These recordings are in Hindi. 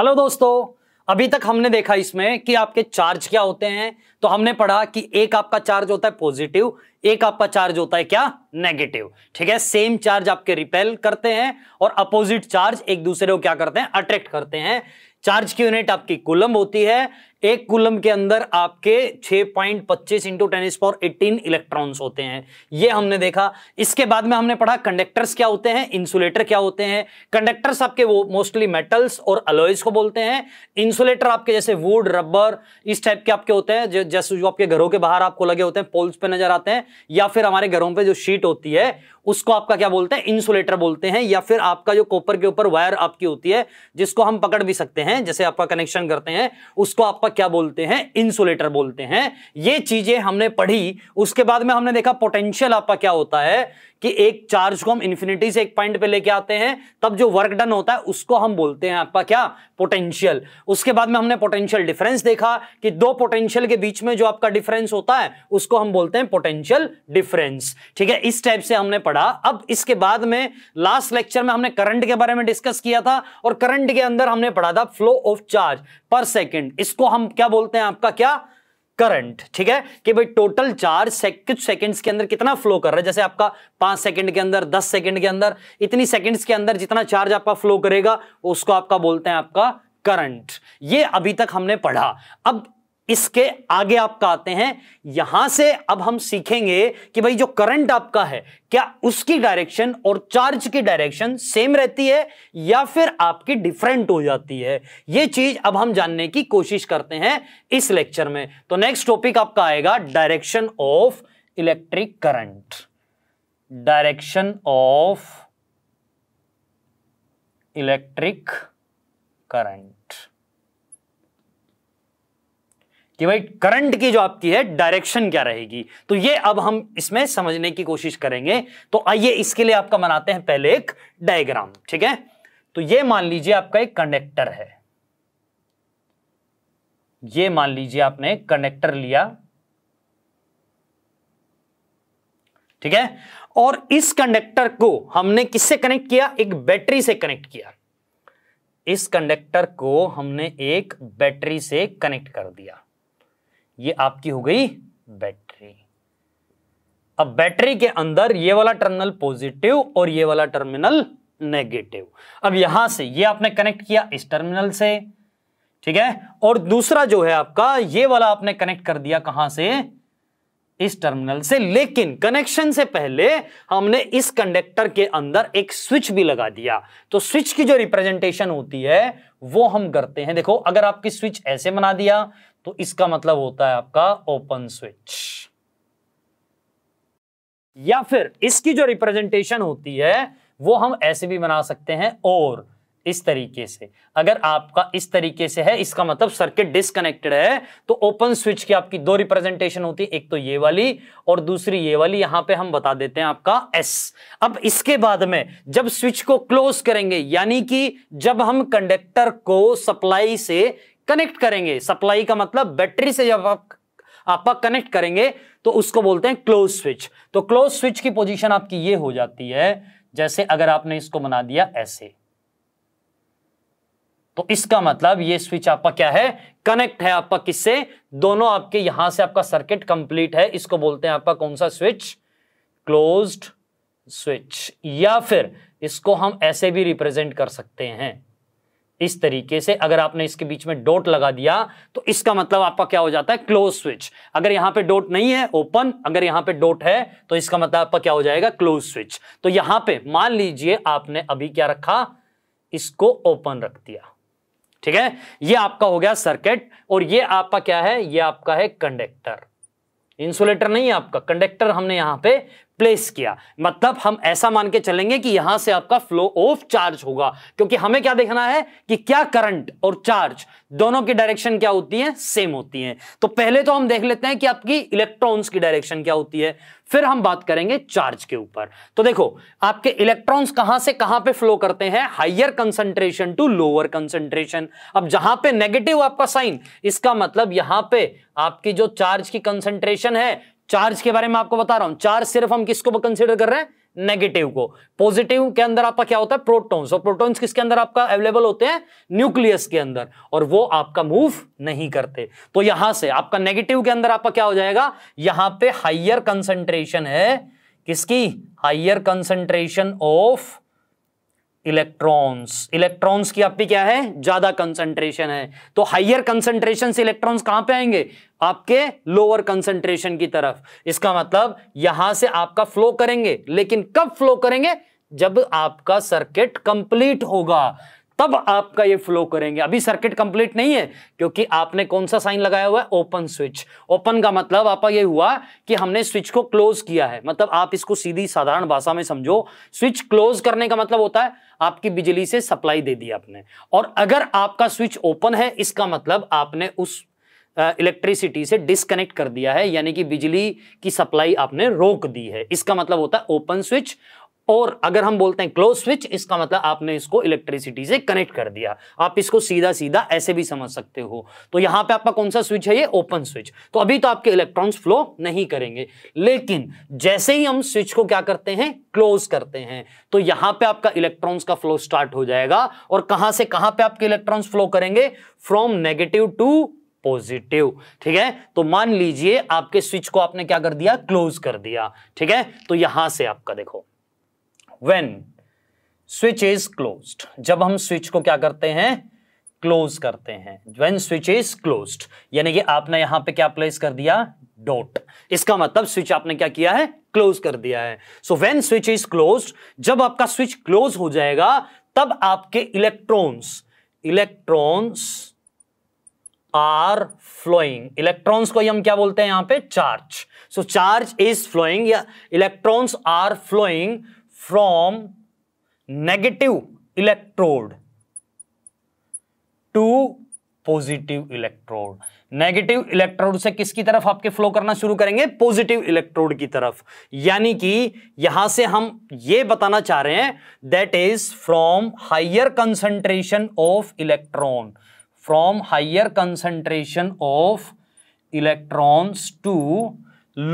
हेलो दोस्तों अभी तक हमने देखा इसमें कि आपके चार्ज क्या होते हैं तो हमने पढ़ा कि एक आपका चार्ज होता है पॉजिटिव एक आपका चार्ज होता है क्या नेगेटिव ठीक है सेम चार्ज आपके रिपेल करते हैं और अपोजिट चार्ज एक दूसरे को क्या करते हैं अट्रैक्ट करते हैं चार्ज की यूनिट आपकी कुलम होती है एक कुलम के अंदर आपके 6.25 पॉइंट पच्चीस into ten's power eighteen electron होते हैं ये हमने देखा इसके बाद में हमने पढ़ा कंडक्टर्स क्या होते हैं इंसुलेटर क्या होते हैं कंडक्टर्स आपके वो मोस्टली मेटल्स और अलोइस को बोलते हैं इंसुलेटर आपके जैसे वुड रबर इस टाइप के आपके होते हैं जैसे जो आपके घरों के बाहर आपको लगे होते हैं पोल्स पे नजर आते हैं या फिर हमारे घरों पर जो शीट होती है उसको आपका क्या बोलते हैं इंसुलेटर बोलते हैं या फिर आपका जो कॉपर के ऊपर वायर आपकी होती है जिसको हम पकड़ भी सकते हैं जैसे आपका कनेक्शन करते हैं उसको आपका व्यापक क्या बोलते हैं इंसुलेटर बोलते हैं ये चीजें हमने पढ़ी उसके बाद में हमने देखा पोटेंशियल आपका क्या होता है कि एक चार्ज को हम इन्फिनिटी से एक पॉइंट पे लेके आते हैं तब जो वर्क डन होता है उसको हम बोलते हैं आपका क्या पोटेंशियल उसके बाद में हमने पोटेंशियल डिफरेंस देखा कि दो पोटेंशियल के बीच में जो आपका डिफरेंस होता है उसको हम बोलते हैं पोटेंशियल डिफरेंस ठीक है इस टाइप से हमने पढ़ा अब इसके बाद में लास्ट लेक्चर में हमने करंट के बारे में डिस्कस किया था और करंट के अंदर हमने पढ़ा था फ्लो ऑफ चार्ज पर सेकेंड इसको हम क्या बोलते हैं आपका क्या करंट ठीक है कि भाई टोटल चार्ज से कुछ सेकंड्स के अंदर कितना फ्लो कर रहा है जैसे आपका पांच सेकंड के अंदर दस सेकंड के अंदर इतनी सेकंड्स के अंदर जितना चार्ज आपका फ्लो करेगा उसको आपका बोलते हैं आपका करंट ये अभी तक हमने पढ़ा अब इसके आगे आपका आते हैं यहां से अब हम सीखेंगे कि भाई जो करंट आपका है क्या उसकी डायरेक्शन और चार्ज की डायरेक्शन सेम रहती है या फिर आपकी डिफरेंट हो जाती है यह चीज अब हम जानने की कोशिश करते हैं इस लेक्चर में तो नेक्स्ट टॉपिक आपका आएगा direction of electric current direction of electric current कि भाई करंट की जो आपकी है डायरेक्शन क्या रहेगी तो ये अब हम इसमें समझने की कोशिश करेंगे तो आइए इसके लिए आपका बनाते हैं पहले एक डायग्राम ठीक है तो ये मान लीजिए आपका एक कंडक्टर है ये मान लीजिए आपने कंडक्टर लिया ठीक है और इस कंडक्टर को हमने किससे कनेक्ट किया एक बैटरी से कनेक्ट किया इस कंडक्टर को हमने एक बैटरी से कनेक्ट कर दिया ये आपकी हो गई बैटरी अब बैटरी के अंदर ये वाला टर्मिनल पॉजिटिव और ये वाला टर्मिनल नेगेटिव अब यहां से ये आपने कनेक्ट किया इस टर्मिनल से ठीक है और दूसरा जो है आपका ये वाला आपने कनेक्ट कर दिया कहां से इस टर्मिनल से लेकिन कनेक्शन से पहले हमने इस कंडक्टर के अंदर एक स्विच भी लगा दिया तो स्विच की जो रिप्रेजेंटेशन होती है वो हम करते हैं देखो अगर आपकी स्विच ऐसे बना दिया तो इसका मतलब होता है आपका ओपन स्विच या फिर इसकी जो रिप्रेजेंटेशन होती है वो हम ऐसे भी बना सकते हैं और इस तरीके से अगर आपका इस तरीके से है इसका मतलब सर्किट डिसकनेक्टेड है तो ओपन स्विच की आपकी दो रिप्रेजेंटेशन होती है एक तो ये वाली और दूसरी ये वाली यहां पे हम बता देते हैं आपका एस अब इसके बाद में जब स्विच को क्लोज करेंगे यानी कि जब हम कंडक्टर को सप्लाई से कनेक्ट करेंगे सप्लाई का मतलब बैटरी से जब आप आपका कनेक्ट करेंगे तो उसको बोलते हैं क्लोज स्विच तो क्लोज स्विच की पोजीशन आपकी ये हो जाती है जैसे अगर आपने इसको बना दिया ऐसे तो इसका मतलब ये स्विच आपका क्या है कनेक्ट है आपका किससे दोनों आपके यहां से आपका सर्किट कंप्लीट है इसको बोलते हैं आपका कौन सा स्विच क्लोज्ड स्विच या फिर इसको हम ऐसे भी रिप्रेजेंट कर सकते हैं इस तरीके से अगर आपने इसके बीच में डॉट लगा दिया तो इसका मतलब आपका क्या हो जाता है क्लोज स्विच अगर यहां पे डॉट नहीं है ओपन अगर यहां पे डॉट है तो इसका मतलब आपका क्या हो जाएगा क्लोज स्विच तो यहां पे मान लीजिए आपने अभी क्या रखा इसको ओपन रख दिया ठीक है ये आपका हो गया सर्किट और ये आपका क्या है ये आपका है कंडक्टर इंसुलेटर नहीं है आपका कंडक्टर हमने यहां पे प्लेस किया मतलब हम ऐसा मान के चलेंगे कि यहां से आपका फ्लो ऑफ चार्ज होगा क्योंकि हमें क्या देखना है कि क्या करंट और चार्ज दोनों की डायरेक्शन क्या होती है सेम होती है तो पहले तो हम देख लेते हैं कि आपकी इलेक्ट्रॉन्स की डायरेक्शन क्या होती है फिर हम बात करेंगे चार्ज के ऊपर तो देखो आपके इलेक्ट्रॉन्स कहां से कहां पे फ्लो करते हैं higher concentration to lower concentration अब जहां पे नेगेटिव आपका साइन इसका मतलब यहां पे आपकी जो चार्ज की कंसंट्रेशन है चार्ज के बारे में आपको बता रहा हूं चार्ज सिर्फ हम किसको कंसिडर कर रहे हैं नेगेटिव को पॉजिटिव के अंदर आपका क्या होता है प्रोटॉन्स और प्रोटॉन्स किसके अंदर आपका अवेलेबल होते हैं न्यूक्लियस के अंदर और वो आपका मूव नहीं करते तो यहां से आपका नेगेटिव के अंदर आपका क्या हो जाएगा यहां पे हाइयर कंसंट्रेशन है किसकी higher concentration of electrons electrons की आपकी क्या है ज्यादा कंसंट्रेशन है तो हाइयर कंसंट्रेशन से इलेक्ट्रॉन्स कहां पे आएंगे आपके लोअर कंसंट्रेशन की तरफ इसका मतलब यहां से आपका फ्लो करेंगे लेकिन कब फ्लो करेंगे जब आपका सर्किट कंप्लीट होगा तब आपका ये फ्लो करेंगे अभी सर्किट कंप्लीट नहीं है क्योंकि आपने कौन सा साइन लगाया हुआ है ओपन स्विच ओपन का मतलब आपका ये हुआ कि हमने स्विच को क्लोज किया है मतलब आप इसको सीधी साधारण भाषा में समझो स्विच क्लोज करने का मतलब होता है आपकी बिजली से सप्लाई दे दी आपने और अगर आपका स्विच ओपन है इसका मतलब आपने उस इलेक्ट्रिसिटी से डिसकनेक्ट कर दिया है यानी कि बिजली की सप्लाई आपने रोक दी है इसका मतलब होता है ओपन स्विच और अगर हम बोलते हैं क्लोज स्विच इसका मतलब आपने इसको इलेक्ट्रिसिटी से कनेक्ट कर दिया आप इसको सीधा सीधा ऐसे भी समझ सकते हो तो यहां पे आपका कौन सा स्विच है ये ओपन स्विच तो अभी तो आपके इलेक्ट्रॉन्स फ्लो नहीं करेंगे लेकिन जैसे ही हम स्विच को क्या करते हैं क्लोज करते हैं तो यहां पे आपका इलेक्ट्रॉन्स का फ्लो स्टार्ट हो जाएगा और कहां से कहां पे आपके इलेक्ट्रॉन्स फ्लो करेंगे फ्रॉम नेगेटिव टू पॉजिटिव ठीक है तो मान लीजिए आपके स्विच को आपने क्या कर दिया क्लोज कर दिया ठीक है तो यहां से आपका देखो वेन स्विच इज क्लोज्ड जब हम स्विच को क्या करते हैं क्लोज करते हैं वेन स्विच इज क्लोज यानी कि आपने यहां पे क्या प्लेस कर दिया डॉट इसका मतलब स्विच आपने क्या किया है क्लोज कर दिया है so when switch is close जब आपका स्विच क्लोज हो जाएगा तब आपके electrons electrons are flowing electrons को हम क्या बोलते हैं यहां पे charge so charge is flowing या electrons are flowing from negative electrode to positive electrode negative electrode से किसकी तरफ आपके फ्लो करना शुरू करेंगे पॉजिटिव इलेक्ट्रोड की तरफ यानी कि यहां से हम ये बताना चाह रहे हैं that is from higher concentration of electron from higher concentration of electrons to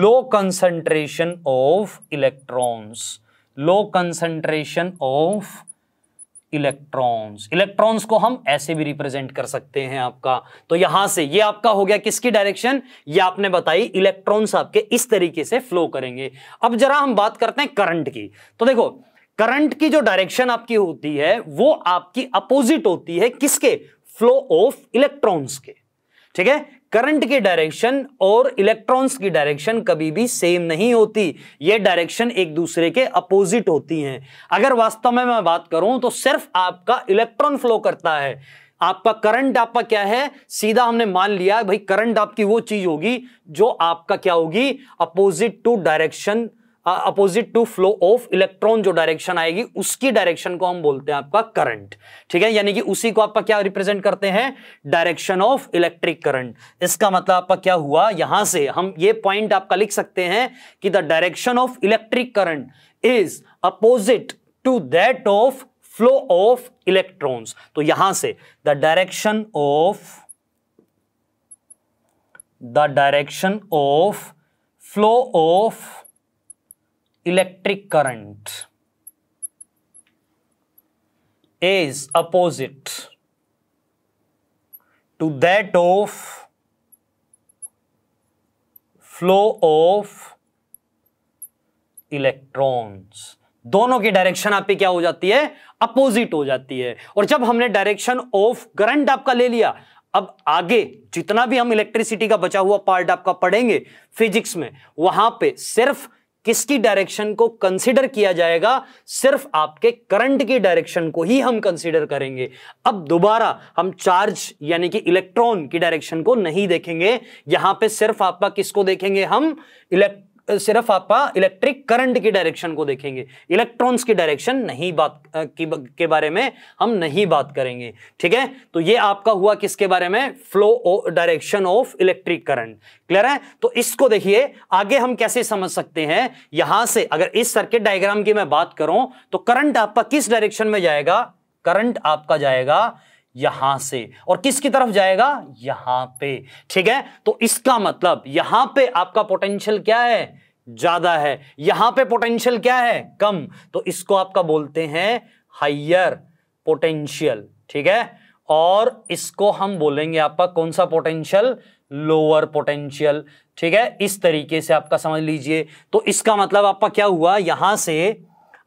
low concentration of electrons low concentration of electrons electrons को हम ऐसे भी रिप्रेजेंट कर सकते हैं आपका तो यहां से ये आपका हो गया किसकी डायरेक्शन ये आपने बताई इलेक्ट्रॉन्स आपके इस तरीके से फ्लो करेंगे अब जरा हम बात करते हैं करंट की तो देखो करंट की जो डायरेक्शन आपकी होती है वो आपकी अपोजिट होती है किसके फ्लो ऑफ इलेक्ट्रॉन्स के ठीक है करंट की डायरेक्शन और इलेक्ट्रॉन्स की डायरेक्शन कभी भी सेम नहीं होती ये डायरेक्शन एक दूसरे के अपोजिट होती हैं अगर वास्तव में मैं बात करूं तो सिर्फ आपका इलेक्ट्रॉन फ्लो करता है आपका करंट आपका क्या है सीधा हमने मान लिया भाई करंट आपकी वो चीज होगी जो आपका क्या होगी opposite to direction opposite to flow of electron जो डायरेक्शन आएगी उसकी डायरेक्शन को हम बोलते हैं आपका करंट ठीक है यानी कि उसी को आपका क्या रिप्रेजेंट करते हैं डायरेक्शन ऑफ इलेक्ट्रिक करंट इसका मतलब आपका क्या हुआ यहां से हम ये पॉइंट आपका लिख सकते हैं कि the direction of electric current is opposite to that of flow of electrons तो यहां से the direction of the direction of flow of electric current is opposite to that of flow of electrons दोनों की डायरेक्शन आपकी क्या हो जाती है अपोजिट हो जाती है और जब हमने डायरेक्शन ऑफ करंट आपका ले लिया अब आगे जितना भी हम इलेक्ट्रिसिटी का बचा हुआ पार्ट आपका पढ़ेंगे फिजिक्स में वहां पे सिर्फ किसकी डायरेक्शन को कंसिडर किया जाएगा सिर्फ आपके करंट की डायरेक्शन को ही हम कंसिडर करेंगे अब दोबारा हम चार्ज यानी कि इलेक्ट्रॉन की डायरेक्शन को नहीं देखेंगे यहां पे सिर्फ आपका किसको देखेंगे हम इलेक्ट्रॉन सिर्फ आपका इलेक्ट्रिक करंट की डायरेक्शन को देखेंगे इलेक्ट्रॉन्स की डायरेक्शन नहीं बात की के बारे में हम नहीं बात करेंगे ठीक है तो ये आपका हुआ किसके बारे में flow direction of electric current clear है तो इसको देखिए आगे हम कैसे समझ सकते हैं यहां से अगर इस सर्किट डायग्राम की मैं बात करूं तो करंट आपका किस डायरेक्शन में जाएगा करंट आपका जाएगा यहां से और किसकी तरफ जाएगा यहां पे ठीक है तो इसका मतलब यहां पे आपका पोटेंशियल क्या है ज्यादा है यहां पे पोटेंशियल क्या है कम तो इसको आपका बोलते हैं हाइयर पोटेंशियल ठीक है और इसको हम बोलेंगे आपका कौन सा पोटेंशियल लोअर पोटेंशियल ठीक है इस तरीके से आपका समझ लीजिए तो इसका मतलब आपका क्या हुआ यहां से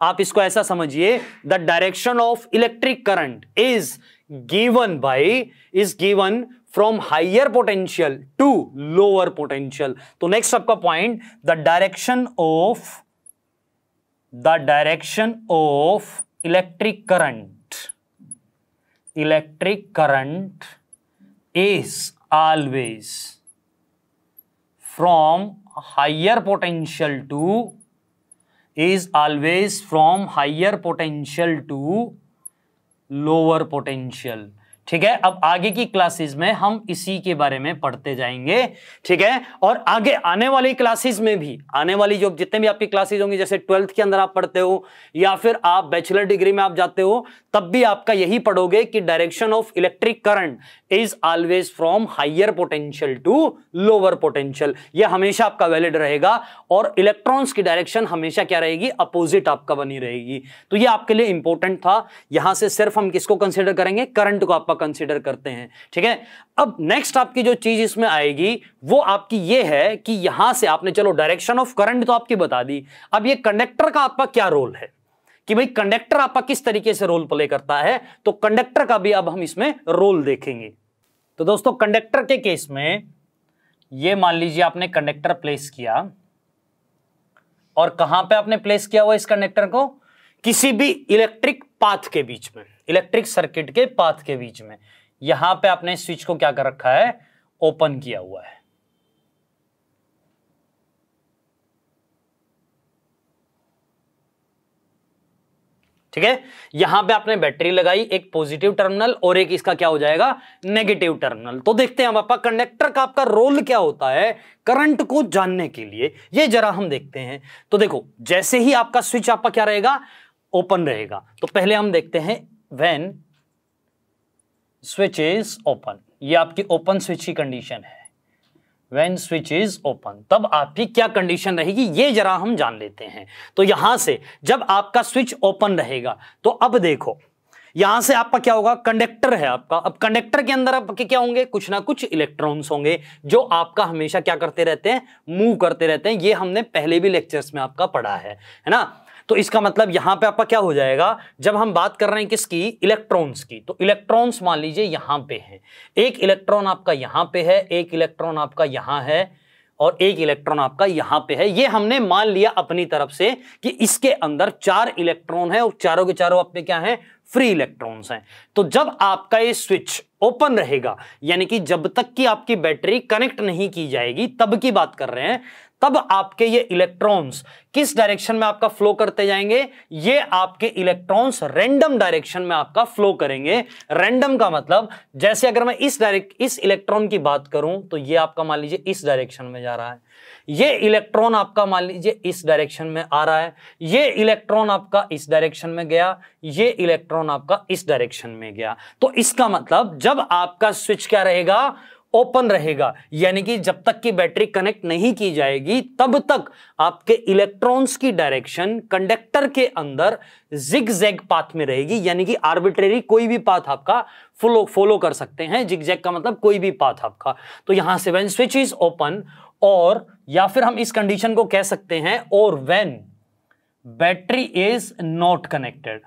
आप इसको ऐसा समझिए the direction of electric current is given by is given from higher potential to lower potential. तो next आपका point the direction of the direction of electric current electric current is always from higher potential to is always from higher potential to lower potential ठीक है अब आगे की क्लासेस में हम इसी के बारे में पढ़ते जाएंगे ठीक है और आगे आने वाली क्लासेस में भी आने वाली जो जितने भी आपकी क्लासेस होंगी जैसे ट्वेल्थ के अंदर आप पढ़ते हो या फिर आप बैचलर डिग्री में आप जाते हो तब भी आपका यही पढ़ोगे कि direction of electric current is always from higher potential to lower potential यह हमेशा आपका वैलिड रहेगा और इलेक्ट्रॉन्स की डायरेक्शन हमेशा क्या रहेगी अपोजिट आपका बनी रहेगी तो यह आपके लिए इंपॉर्टेंट था यहां से सिर्फ हम किसको कंसिडर करेंगे करंट को आपका कंसिडर करते हैं ठीक है अब नेक्स्ट आपकी जो चीज इसमें आएगी वो आपकी ये है कि यहां से आपने चलो डायरेक्शन ऑफ करंट तो आपकी बता दी अब ये कंडक्टर का आपका क्या रोल है कि भाई कंडक्टर आपका किस तरीके से रोल प्ले करता है तो कंडक्टर का भी अब हम इसमें रोल देखेंगे तो दोस्तों कंडक्टर के केस में ये मान लीजिए आपने कंडक्टर प्लेस किया और कहां पे आपने प्लेस किया हुआ इस कंडक्टर को किसी भी इलेक्ट्रिक पाथ के बीच में इलेक्ट्रिक सर्किट के पाथ के बीच में यहां पे आपने स्विच को क्या कर रखा है ओपन किया हुआ है ठीक है यहां पे आपने बैटरी लगाई एक पॉजिटिव टर्मिनल और एक इसका क्या हो जाएगा नेगेटिव टर्मिनल तो देखते हैं हम आपका कंडक्टर का आपका रोल क्या होता है करंट को जानने के लिए ये जरा हम देखते हैं तो देखो जैसे ही आपका स्विच आपका क्या रहेगा ओपन रहेगा तो पहले हम देखते हैं व्हेन स्विच इज ओपन ये आपकी ओपन स्विच की कंडीशन है वेन स्विच इज ओपन तब आपकी क्या कंडीशन रहेगी ये जरा हम जान लेते हैं तो यहां से जब आपका स्विच ओपन रहेगा तो अब देखो यहां से आपका क्या होगा कंडक्टर है आपका अब कंडक्टर के अंदर आपके क्या होंगे कुछ ना कुछ इलेक्ट्रॉन्स होंगे जो आपका हमेशा क्या करते रहते हैं मूव करते रहते हैं ये हमने पहले भी लेक्चर्स में आपका पढ़ा है है ना तो इसका मतलब यहां पे आपका क्या हो जाएगा जब हम बात कर रहे हैं किसकी इलेक्ट्रॉन्स की तो इलेक्ट्रॉन्स मान लीजिए यहां पे हैं एक इलेक्ट्रॉन आपका यहां पे है एक इलेक्ट्रॉन आपका यहां है और एक इलेक्ट्रॉन आपका यहां पे है ये हमने मान लिया अपनी तरफ से कि इसके अंदर चार इलेक्ट्रॉन है और चारों के चारों आपके क्या है फ्री इलेक्ट्रॉन्स हैं तो जब आपका ये स्विच ओपन रहेगा यानी कि जब तक कि आपकी बैटरी कनेक्ट नहीं की जाएगी तब की बात कर रहे हैं तब आपके ये इलेक्ट्रॉन्स किस डायरेक्शन में आपका फ्लो करते जाएंगे ये आपके इलेक्ट्रॉन्स रैंडम डायरेक्शन में आपका फ्लो करेंगे रैंडम का मतलब जैसे अगर मैं इस डायरेक्ट इस इलेक्ट्रॉन की बात करूं तो ये आपका मान लीजिए इस डायरेक्शन में जा रहा है ये इलेक्ट्रॉन आपका मान लीजिए इस डायरेक्शन में आ रहा है ये इलेक्ट्रॉन आपका इस डायरेक्शन में गया ये इलेक्ट्रॉन आपका इस डायरेक्शन में गया तो इसका मतलब जब आपका स्विच क्या रहेगा ओपन रहेगा यानी कि जब तक की बैटरी कनेक्ट नहीं की जाएगी तब तक आपके इलेक्ट्रॉन्स की डायरेक्शन कंडक्टर के अंदर जिग जैग पाथ में रहेगी यानी कि आर्बिट्रेरी कोई भी पाथ आपका फॉलो फॉलो कर सकते हैं जिग जैग का मतलब कोई भी पाथ आपका तो यहां से वेन स्विच इज ओपन और या फिर हम इस कंडीशन को कह सकते हैं और when battery is not connected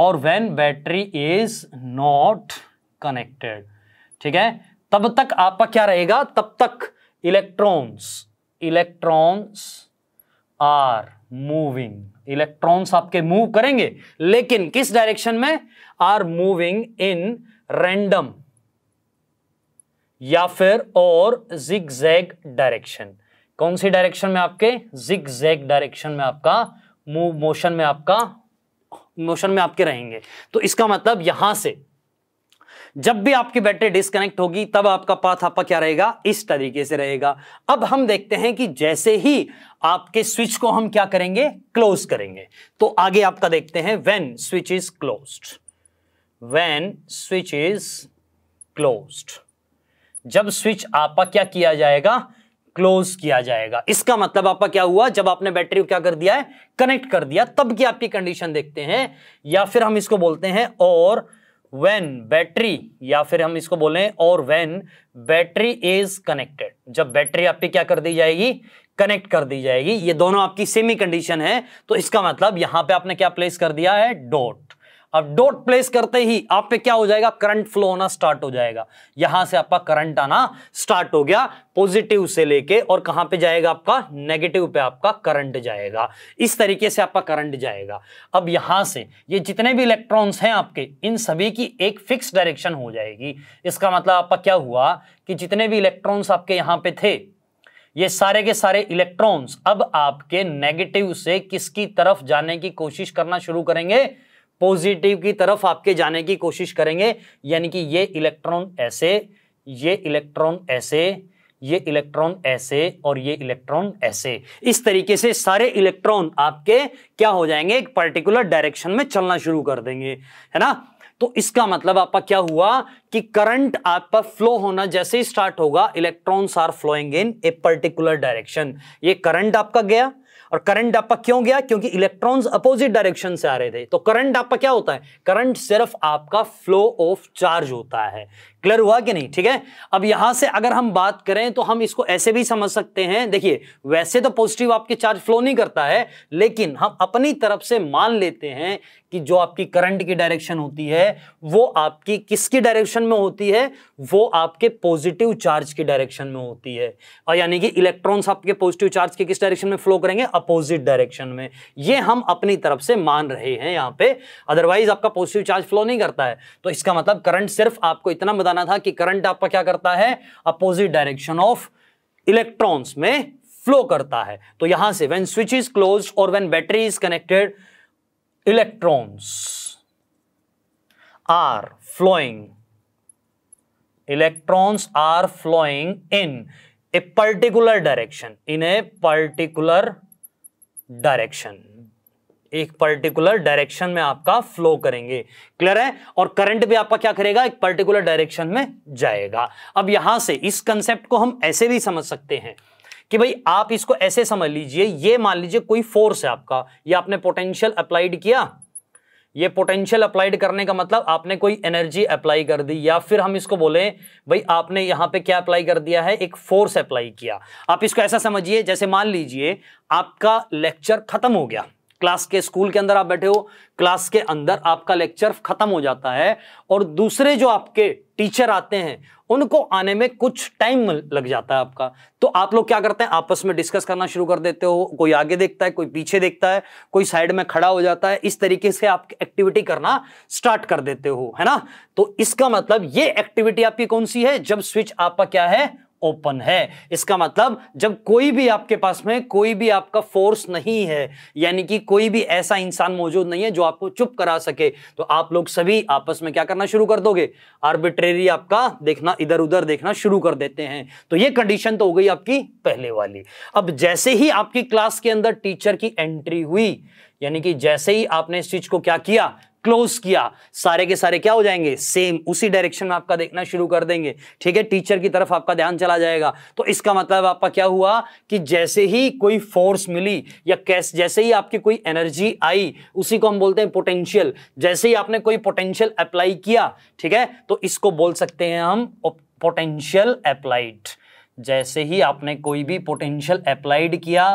और when battery is not connected ठीक है तब तक आपका क्या रहेगा तब तक electrons electrons are moving electrons आपके मूव करेंगे लेकिन किस डायरेक्शन में आर मूविंग इन रैंडम या फिर और जिग डायरेक्शन कौन सी डायरेक्शन में आपके जिग डायरेक्शन में आपका मूव मोशन में आपका मोशन में आपके रहेंगे तो इसका मतलब यहां से जब भी आपकी बैटरी डिस्कनेक्ट होगी तब आपका पाथ आपका क्या रहेगा इस तरीके से रहेगा अब हम देखते हैं कि जैसे ही आपके स्विच को हम क्या करेंगे क्लोज करेंगे तो आगे आपका देखते हैं when switch is close when switch is close जब स्विच आपका क्या किया जाएगा क्लोज किया जाएगा इसका मतलब आपका क्या हुआ जब आपने बैटरी को क्या कर दिया है कनेक्ट कर दिया तब की आपकी कंडीशन देखते हैं या फिर हम इसको बोलते हैं और वेन बैटरी या फिर हम इसको बोलें और वेन बैटरी इज कनेक्टेड जब बैटरी आपकी क्या कर दी जाएगी कनेक्ट कर दी जाएगी ये दोनों आपकी सेमी कंडीशन है तो इसका मतलब यहां पे आपने क्या प्लेस कर दिया है डॉट अब डॉट प्लेस करते ही आप पे क्या हो जाएगा करंट फ्लो होना स्टार्ट हो जाएगा यहां से आपका करंट आना स्टार्ट हो गया पॉजिटिव से लेके और कहां पे जाएगा आपका नेगेटिव पे आपका करंट जाएगा इस तरीके से आपका करंट जाएगा अब यहां से ये जितने भी इलेक्ट्रॉन्स हैं आपके इन सभी की एक फिक्स डायरेक्शन हो जाएगी इसका मतलब आपका क्या हुआ कि जितने भी इलेक्ट्रॉन्स आपके यहां पर थे ये सारे के सारे इलेक्ट्रॉन्स अब आपके नेगेटिव से किसकी तरफ जाने की कोशिश करना शुरू करेंगे पॉजिटिव की तरफ आपके जाने की कोशिश करेंगे यानी कि ये इलेक्ट्रॉन ऐसे ये इलेक्ट्रॉन ऐसे ये इलेक्ट्रॉन ऐसे और ये इलेक्ट्रॉन ऐसे इस तरीके से सारे इलेक्ट्रॉन आपके क्या हो जाएंगे एक पर्टिकुलर डायरेक्शन में चलना शुरू कर देंगे है ना तो इसका मतलब आपका क्या हुआ कि करंट आपका फ्लो होना जैसे ही स्टार्ट होगा electrons are flowing in a particular direction ये करंट आपका गया और करंट आपका क्यों गया क्योंकि इलेक्ट्रॉन्स अपोजिट डायरेक्शन से आ रहे थे तो करंट आपका क्या होता है करंट सिर्फ आपका फ्लो ऑफ चार्ज होता है क्लियर हुआ कि नहीं ठीक है अब यहां से अगर हम बात करें तो हम इसको ऐसे भी समझ सकते हैं देखिए वैसे तो पॉजिटिव आपके चार्ज फ्लो नहीं करता है लेकिन हम अपनी तरफ से मान लेते हैं कि जो आपकी करंट की डायरेक्शन होती है वो आपकी किसकी डायरेक्शन में होती है वो आपके पॉजिटिव चार्ज की डायरेक्शन में होती है और यानी कि इलेक्ट्रॉन्स आपके पॉजिटिव चार्ज के किस डायरेक्शन में फ्लो करेंगे अपोजिट डायरेक्शन में ये हम अपनी तरफ से मान रहे हैं यहां पे अदरवाइज आपका पॉजिटिव चार्ज फ्लो नहीं करता है तो इसका मतलब करंट सिर्फ आपको इतना बताना था कि करंट आपका क्या करता है अपोजिट डायरेक्शन ऑफ इलेक्ट्रॉन्स में फ्लो करता है तो यहां से व्हेन स्विच इज क्लोज और when battery is connected electrons are flowing electrons are flowing in a particular direction in a particular direction एक पर्टिकुलर डायरेक्शन में आपका फ्लो करेंगे क्लियर है और करंट भी आपका क्या करेगा एक पर्टिकुलर डायरेक्शन में जाएगा अब यहां से इस कंसेप्ट को हम ऐसे भी समझ सकते हैं कि भाई आप इसको ऐसे समझ लीजिए ये मान लीजिए कोई फोर्स है आपका ये आपने पोटेंशियल अप्लाइड किया ये पोटेंशियल अप्लाइड करने का मतलब आपने कोई एनर्जी अप्लाई कर दी या फिर हम इसको बोले भाई आपने यहां पे क्या अप्लाई कर दिया है एक फोर्स अप्लाई किया आप इसको ऐसा समझिए जैसे मान लीजिए आपका लेक्चर खत्म हो गया क्लास के स्कूल के अंदर आप बैठे हो क्लास के अंदर आपका लेक्चर खत्म हो जाता है और दूसरे जो आपके टीचर आते हैं उनको आने में कुछ टाइम लग जाता है आपका तो आप लोग क्या करते हैं आपस में डिस्कस करना शुरू कर देते हो कोई आगे देखता है कोई पीछे देखता है कोई साइड में खड़ा हो जाता है इस तरीके से आप एक्टिविटी करना स्टार्ट कर देते हो है ना तो इसका मतलब ये एक्टिविटी आपकी कौन सी है जब स्विच आपका क्या है ओपन है इसका मतलब जब कोई भी आपके पास में कोई भी आपका फोर्स नहीं है यानी कि कोई भी ऐसा इंसान मौजूद नहीं है जो आपको चुप करा सके तो आप लोग सभी आपस में क्या करना शुरू कर दोगे आर्बिट्रेरी आपका देखना इधर उधर देखना शुरू कर देते हैं तो ये कंडीशन तो हो गई आपकी पहले वाली अब जैसे ही आपकी क्लास के अंदर टीचर की एंट्री हुई यानी कि जैसे ही आपने इस चीज को क्या किया क्लोज किया सारे के सारे क्या हो जाएंगे सेम उसी डायरेक्शन में आपका देखना शुरू कर देंगे ठीक है टीचर की तरफ आपका ध्यान चला जाएगा तो इसका मतलब आपका क्या हुआ कि जैसे ही कोई फोर्स मिली या कैसे जैसे ही आपकी कोई एनर्जी आई उसी को हम बोलते हैं पोटेंशियल जैसे ही आपने कोई पोटेंशियल अप्लाई किया ठीक है तो इसको बोल सकते हैं हम पोटेंशियल अप्लाइड जैसे ही आपने कोई भी पोटेंशियल अप्लाइड किया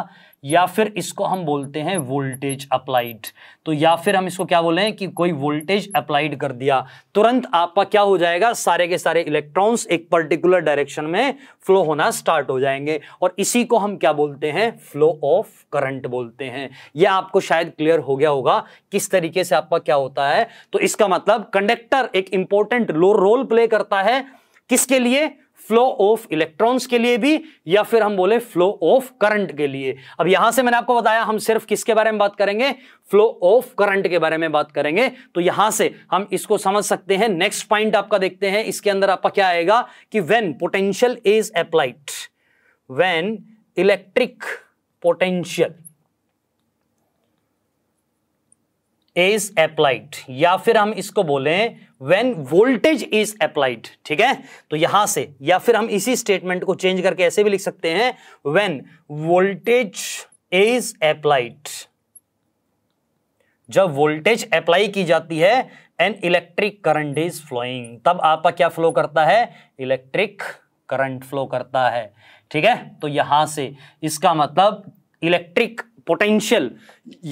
या फिर इसको हम बोलते हैं वोल्टेज अप्लाइड तो या फिर हम इसको क्या बोले कि कोई वोल्टेज अप्लाइड कर दिया तुरंत आपका क्या हो जाएगा सारे के सारे इलेक्ट्रॉन्स एक पर्टिकुलर डायरेक्शन में फ्लो होना स्टार्ट हो जाएंगे और इसी को हम क्या बोलते हैं फ्लो ऑफ करंट बोलते हैं यह आपको शायद क्लियर हो गया होगा किस तरीके से आपका क्या होता है तो इसका मतलब कंडक्टर एक इंपॉर्टेंट लो रोल प्ले करता है किसके लिए फ्लो ऑफ इलेक्ट्रॉन्स के लिए भी या फिर हम बोले फ्लो ऑफ करंट के लिए अब यहां से मैंने आपको बताया हम सिर्फ किसके बारे में बात करेंगे फ्लो ऑफ करंट के बारे में बात करेंगे तो यहां से हम इसको समझ सकते हैं नेक्स्ट पॉइंट आपका देखते हैं इसके अंदर आपका क्या आएगा कि when potential is applied when electric potential is applied या फिर हम इसको बोले वेन वोल्टेज इज अप्लाइड ठीक है तो यहां से या फिर हम इसी स्टेटमेंट को चेंज करके ऐसे भी लिख सकते हैं वेन वोल्टेज इज अप्लाइड जब वोल्टेज अप्लाई की जाती है an electric current is flowing तब आपका क्या फ्लो करता है इलेक्ट्रिक करंट फ्लो करता है ठीक है तो यहां से इसका मतलब इलेक्ट्रिक पोटेंशियल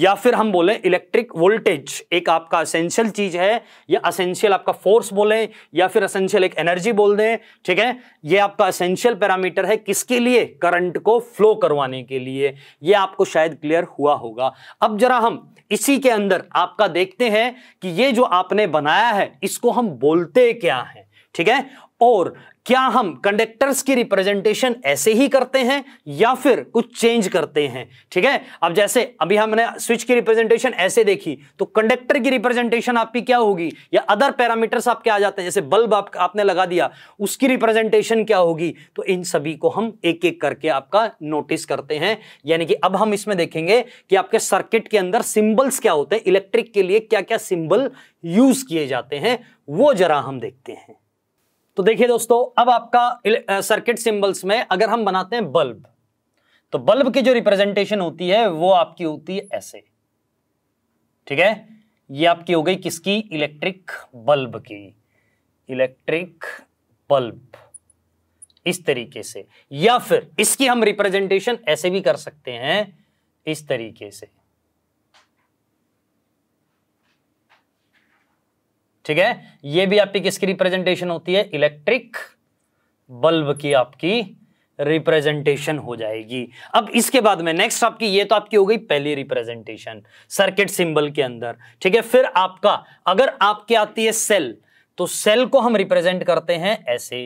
या फिर हम बोले इलेक्ट्रिक वोल्टेज एक आपका असेंशियल चीज है या असेंशियल आपका फोर्स बोले या फिर असेंशियल एक एनर्जी बोल दें ठीक है ये आपका असेंशियल पैरामीटर है किसके लिए करंट को फ्लो करवाने के लिए ये आपको शायद क्लियर हुआ होगा अब जरा हम इसी के अंदर आपका देखते हैं कि ये जो आपने बनाया है इसको हम बोलते क्या है ठीक है और क्या हम कंडक्टर्स की रिप्रेजेंटेशन ऐसे ही करते हैं या फिर कुछ चेंज करते हैं ठीक है अब जैसे अभी हमने स्विच की रिप्रेजेंटेशन ऐसे देखी तो कंडक्टर की रिप्रेजेंटेशन आपकी क्या होगी या अदर पैरामीटर्स आपके आ जाते हैं जैसे बल्ब आप, आपने लगा दिया उसकी रिप्रेजेंटेशन क्या होगी तो इन सभी को हम एक एक करके आपका नोटिस करते हैं यानी कि अब हम इसमें देखेंगे कि आपके सर्किट के अंदर सिंबल्स क्या होते हैं इलेक्ट्रिक के लिए क्या क्या सिंबल यूज किए जाते हैं वो जरा हम देखते हैं तो देखिए दोस्तों अब आपका सर्किट सिंबल्स में अगर हम बनाते हैं बल्ब तो बल्ब की जो रिप्रेजेंटेशन होती है वो आपकी होती है ऐसे ठीक है ये आपकी हो गई किसकी इलेक्ट्रिक बल्ब की इलेक्ट्रिक बल्ब इस तरीके से या फिर इसकी हम रिप्रेजेंटेशन ऐसे भी कर सकते हैं इस तरीके से ठीक है ये भी आपकी किसकी रिप्रेजेंटेशन होती है इलेक्ट्रिक बल्ब की आपकी रिप्रेजेंटेशन हो जाएगी अब इसके बाद में नेक्स्ट आपकी ये तो आपकी हो गई पहली रिप्रेजेंटेशन सर्किट सिंबल के अंदर ठीक है फिर आपका अगर आपकी आती है सेल तो सेल को हम रिप्रेजेंट करते हैं ऐसे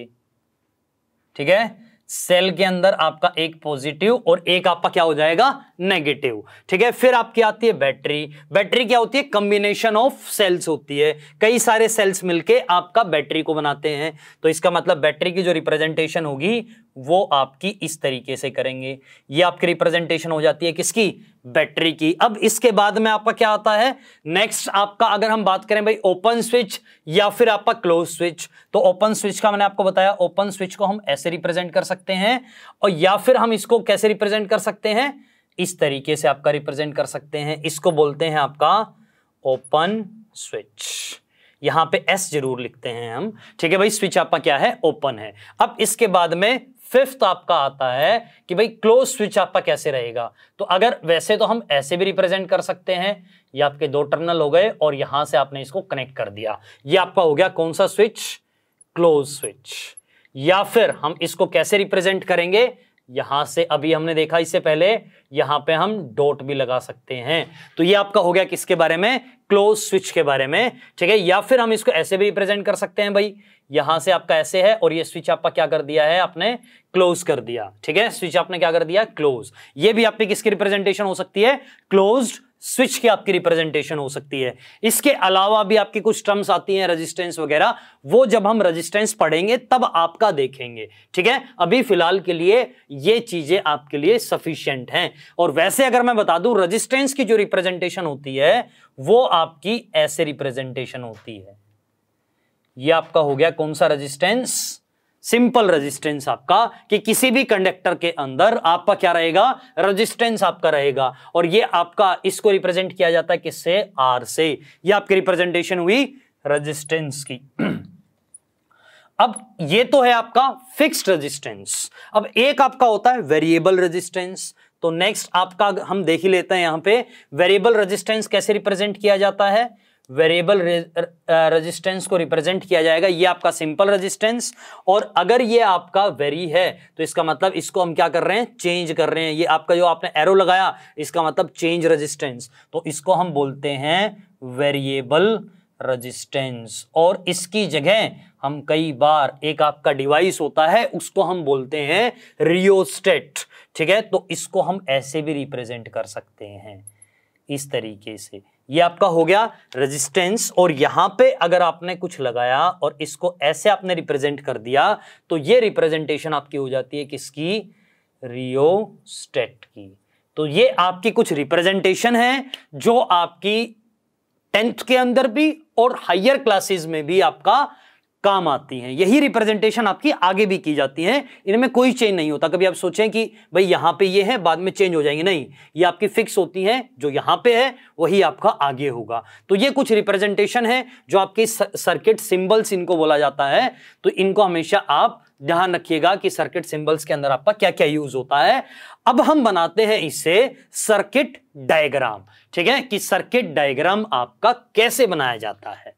ठीक है सेल के अंदर आपका एक पॉजिटिव और एक आपका क्या हो जाएगा नेगेटिव ठीक है फिर आपकी आती है बैटरी बैटरी क्या होती है कंबिनेशन ऑफ सेल्स होती है कई सारे सेल्स मिलके आपका बैटरी को बनाते हैं तो इसका मतलब बैटरी की जो रिप्रेजेंटेशन होगी वो आपकी इस तरीके से करेंगे ये आपकी रिप्रेजेंटेशन हो जाती है किसकी बैटरी की अब इसके बाद में आपका क्या आता है नेक्स्ट आपका अगर हम बात करें भाई ओपन स्विच या फिर आपका क्लोज स्विच तो ओपन स्विच का मैंने आपको बताया ओपन स्विच को हम ऐसे रिप्रेजेंट कर सकते हैं और या फिर हम इसको कैसे रिप्रेजेंट कर सकते हैं इस तरीके से आपका रिप्रेजेंट कर सकते हैं इसको बोलते हैं आपका ओपन स्विच यहां पे एस जरूर लिखते हैं हम ठीक है भाई स्विच आपका क्या है ओपन है अब इसके बाद में फिफ्थ आपका आता है कि भाई क्लोज स्विच आपका कैसे रहेगा तो अगर वैसे तो हम ऐसे भी रिप्रेजेंट कर सकते हैं ये आपके दो टर्नल हो गए और यहां से आपने इसको कनेक्ट कर दिया ये आपका हो गया कौन सा स्विच क्लोज स्विच या फिर हम इसको कैसे रिप्रेजेंट करेंगे यहां से अभी हमने देखा इससे पहले यहां पे हम डॉट भी लगा सकते हैं तो ये आपका हो गया किसके बारे में क्लोज स्विच के बारे में ठीक है या फिर हम इसको ऐसे भी रिप्रेजेंट कर सकते हैं भाई यहां से आपका ऐसे है और ये स्विच आपका क्या कर दिया है आपने क्लोज कर दिया ठीक है स्विच आपने क्या कर दिया क्लोज ये भी आपकी किसकी रिप्रेजेंटेशन हो सकती है क्लोज्ड स्विच की आपकी रिप्रेजेंटेशन हो सकती है इसके अलावा भी आपकी कुछ टर्म्स आती हैं रेजिस्टेंस वगैरह वो जब हम रेजिस्टेंस पढ़ेंगे तब आपका देखेंगे ठीक है अभी फिलहाल के लिए ये चीजें आपके लिए सफिशियंट हैं और वैसे अगर मैं बता दूं रेजिस्टेंस की जो रिप्रेजेंटेशन होती है वो आपकी ऐसे रिप्रेजेंटेशन होती है ये आपका हो गया कौन सा रजिस्टेंस सिंपल रेजिस्टेंस आपका कि किसी भी कंडक्टर के अंदर आपका क्या रहेगा रेजिस्टेंस आपका रहेगा और ये आपका इसको रिप्रेजेंट किया जाता है किससे आर से ये आपकी रिप्रेजेंटेशन हुई रेजिस्टेंस की अब ये तो है आपका फिक्स्ड रेजिस्टेंस अब एक आपका होता है वेरिएबल रेजिस्टेंस तो नेक्स्ट आपका हम देख ही लेते हैं यहां पे वेरिएबल रेजिस्टेंस कैसे रिप्रेजेंट किया जाता है वेरिएबल रेजिस्टेंस uh, uh, को रिप्रेजेंट किया जाएगा ये आपका सिंपल रेजिस्टेंस और अगर ये आपका वेरी है तो इसका मतलब इसको हम क्या कर रहे हैं चेंज कर रहे हैं ये आपका जो आपने एरो लगाया इसका मतलब चेंज रेजिस्टेंस तो इसको हम बोलते हैं वेरिएबल रजिस्टेंस और इसकी जगह हम कई बार एक आपका डिवाइस होता है उसको हम बोलते हैं रियोस्टेट ठीक है तो इसको हम ऐसे भी रिप्रेजेंट कर सकते हैं इस तरीके से ये आपका हो गया रेजिस्टेंस और यहां पे अगर आपने कुछ लगाया और इसको ऐसे आपने रिप्रेजेंट कर दिया तो ये रिप्रेजेंटेशन आपकी हो जाती है किसकी रियोस्टेट की तो ये आपकी कुछ रिप्रेजेंटेशन है जो आपकी टेंथ के अंदर भी और हायर क्लासेस में भी आपका काम आती हैं यही रिप्रेजेंटेशन आपकी आगे भी की जाती है इनमें कोई चेंज नहीं होता कभी आप सोचें कि भाई यहाँ पे ये है बाद में चेंज हो जाएंगे नहीं ये आपकी फिक्स होती है जो यहाँ पे है वही आपका आगे होगा तो ये कुछ रिप्रेजेंटेशन है जो आपके सर्किट सिंबल्स इनको बोला जाता है तो इनको हमेशा आप ध्यान रखिएगा कि सर्किट सिंबल्स के अंदर आपका क्या क्या यूज होता है अब हम बनाते हैं इसे सर्किट डायग्राम ठीक है कि सर्किट डायग्राम आपका कैसे बनाया जाता है